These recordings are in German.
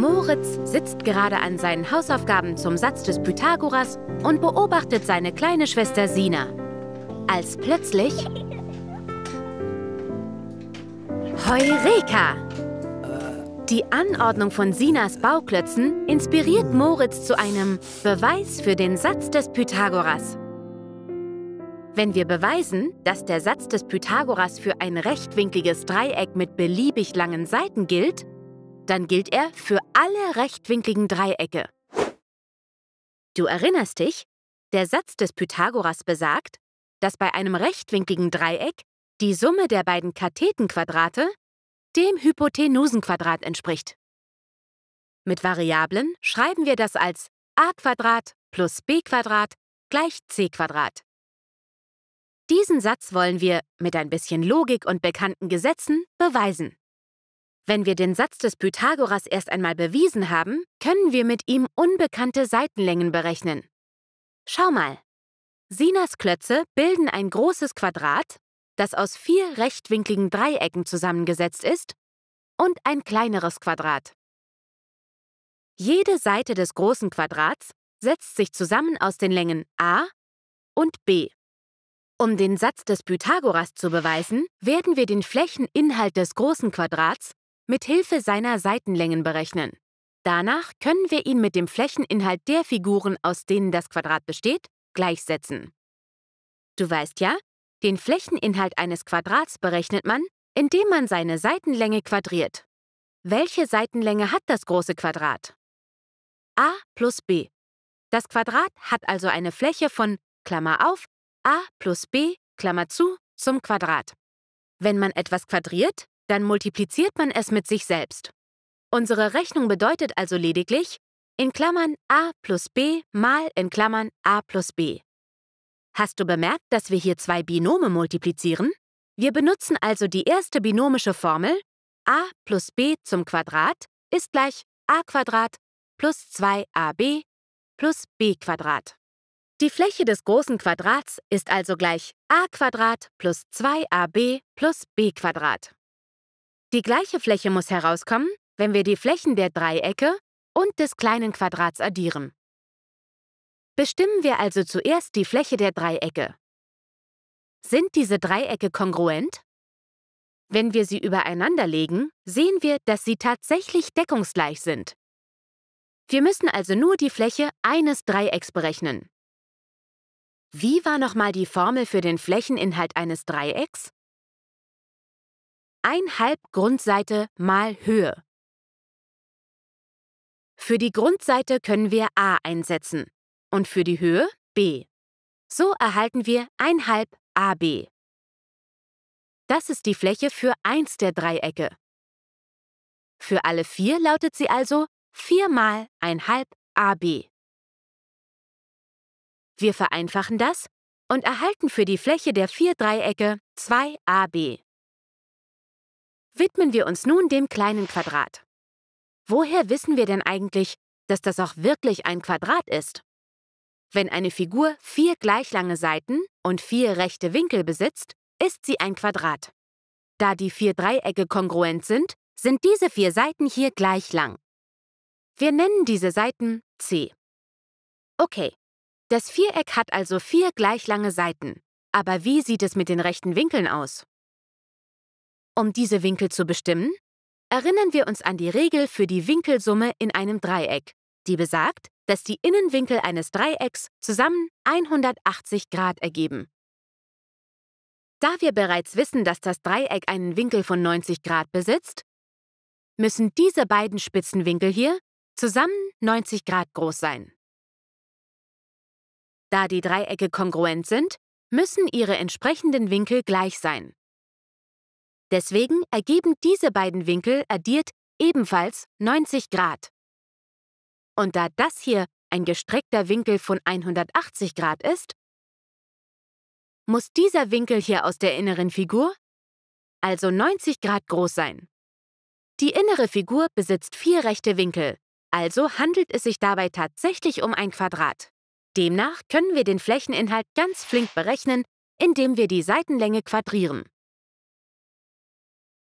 Moritz sitzt gerade an seinen Hausaufgaben zum Satz des Pythagoras und beobachtet seine kleine Schwester Sina. Als plötzlich... Heureka! Die Anordnung von Sinas Bauklötzen inspiriert Moritz zu einem Beweis für den Satz des Pythagoras. Wenn wir beweisen, dass der Satz des Pythagoras für ein rechtwinkliges Dreieck mit beliebig langen Seiten gilt, dann gilt er für alle rechtwinkligen Dreiecke. Du erinnerst dich, der Satz des Pythagoras besagt, dass bei einem rechtwinkligen Dreieck die Summe der beiden Kathetenquadrate dem Hypotenusenquadrat entspricht. Mit Variablen schreiben wir das als a plus b gleich c. Diesen Satz wollen wir mit ein bisschen Logik und bekannten Gesetzen beweisen. Wenn wir den Satz des Pythagoras erst einmal bewiesen haben, können wir mit ihm unbekannte Seitenlängen berechnen. Schau mal. Sinas Klötze bilden ein großes Quadrat, das aus vier rechtwinkligen Dreiecken zusammengesetzt ist, und ein kleineres Quadrat. Jede Seite des großen Quadrats setzt sich zusammen aus den Längen a und b. Um den Satz des Pythagoras zu beweisen, werden wir den Flächeninhalt des großen Quadrats mit Hilfe seiner Seitenlängen berechnen. Danach können wir ihn mit dem Flächeninhalt der Figuren, aus denen das Quadrat besteht, gleichsetzen. Du weißt ja, den Flächeninhalt eines Quadrats berechnet man, indem man seine Seitenlänge quadriert. Welche Seitenlänge hat das große Quadrat? a plus b. Das Quadrat hat also eine Fläche von, Klammer auf, a plus b, Klammer zu, zum Quadrat. Wenn man etwas quadriert, dann multipliziert man es mit sich selbst. Unsere Rechnung bedeutet also lediglich in Klammern a plus b mal in Klammern a plus b. Hast du bemerkt, dass wir hier zwei Binome multiplizieren? Wir benutzen also die erste binomische Formel a plus b zum Quadrat ist gleich a Quadrat plus 2ab plus b Quadrat. Die Fläche des großen Quadrats ist also gleich a Quadrat plus 2ab plus b Quadrat. Die gleiche Fläche muss herauskommen, wenn wir die Flächen der Dreiecke und des kleinen Quadrats addieren. Bestimmen wir also zuerst die Fläche der Dreiecke. Sind diese Dreiecke kongruent? Wenn wir sie übereinander legen, sehen wir, dass sie tatsächlich deckungsgleich sind. Wir müssen also nur die Fläche eines Dreiecks berechnen. Wie war nochmal die Formel für den Flächeninhalt eines Dreiecks? 1,5 Grundseite mal Höhe. Für die Grundseite können wir a einsetzen und für die Höhe b. So erhalten wir 1,5 ab. Das ist die Fläche für eins der Dreiecke. Für alle vier lautet sie also 4 mal 1,5 ab. Wir vereinfachen das und erhalten für die Fläche der vier Dreiecke 2ab. Widmen wir uns nun dem kleinen Quadrat. Woher wissen wir denn eigentlich, dass das auch wirklich ein Quadrat ist? Wenn eine Figur vier gleich lange Seiten und vier rechte Winkel besitzt, ist sie ein Quadrat. Da die vier Dreiecke kongruent sind, sind diese vier Seiten hier gleich lang. Wir nennen diese Seiten C. Okay, das Viereck hat also vier gleich lange Seiten. Aber wie sieht es mit den rechten Winkeln aus? Um diese Winkel zu bestimmen, erinnern wir uns an die Regel für die Winkelsumme in einem Dreieck, die besagt, dass die Innenwinkel eines Dreiecks zusammen 180 Grad ergeben. Da wir bereits wissen, dass das Dreieck einen Winkel von 90 Grad besitzt, müssen diese beiden Spitzenwinkel hier zusammen 90 Grad groß sein. Da die Dreiecke kongruent sind, müssen ihre entsprechenden Winkel gleich sein. Deswegen ergeben diese beiden Winkel addiert ebenfalls 90 Grad. Und da das hier ein gestreckter Winkel von 180 Grad ist, muss dieser Winkel hier aus der inneren Figur also 90 Grad groß sein. Die innere Figur besitzt vier rechte Winkel, also handelt es sich dabei tatsächlich um ein Quadrat. Demnach können wir den Flächeninhalt ganz flink berechnen, indem wir die Seitenlänge quadrieren.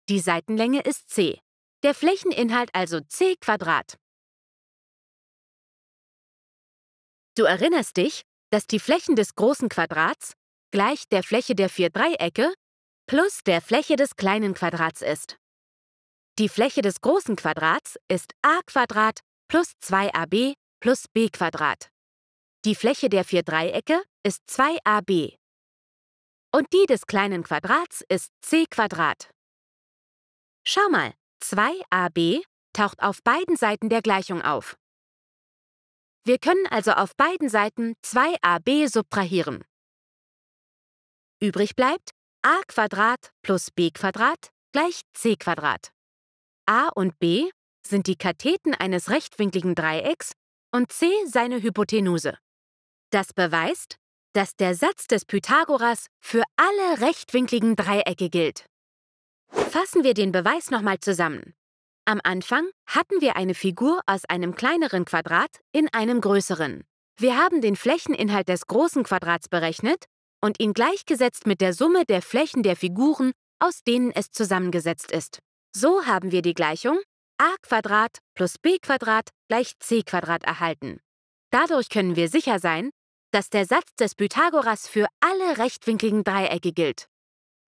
Die Seitenlänge ist c. Der Flächeninhalt also c Quadrat. Du erinnerst dich, dass die Flächen des großen Quadrats gleich der Fläche der vier Dreiecke plus der Fläche des kleinen Quadrats ist. Die Fläche des großen Quadrats ist a Quadrat plus 2ab plus b Quadrat. Die Fläche der vier Dreiecke ist 2ab. Und die des kleinen Quadrats ist c Quadrat. Schau mal, 2ab taucht auf beiden Seiten der Gleichung auf. Wir können also auf beiden Seiten 2ab subtrahieren. Übrig bleibt a plus b gleich c. a und b sind die Katheten eines rechtwinkligen Dreiecks und c seine Hypotenuse. Das beweist, dass der Satz des Pythagoras für alle rechtwinkligen Dreiecke gilt. Fassen wir den Beweis nochmal zusammen. Am Anfang hatten wir eine Figur aus einem kleineren Quadrat in einem größeren. Wir haben den Flächeninhalt des großen Quadrats berechnet und ihn gleichgesetzt mit der Summe der Flächen der Figuren, aus denen es zusammengesetzt ist. So haben wir die Gleichung a plus b gleich c erhalten. Dadurch können wir sicher sein, dass der Satz des Pythagoras für alle rechtwinkligen Dreiecke gilt.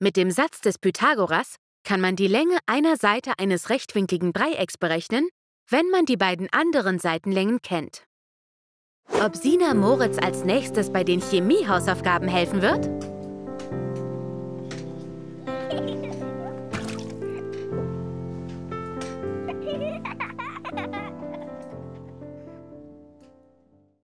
Mit dem Satz des Pythagoras kann man die Länge einer Seite eines rechtwinkligen Dreiecks berechnen, wenn man die beiden anderen Seitenlängen kennt. Ob Sina Moritz als nächstes bei den Chemiehausaufgaben helfen wird?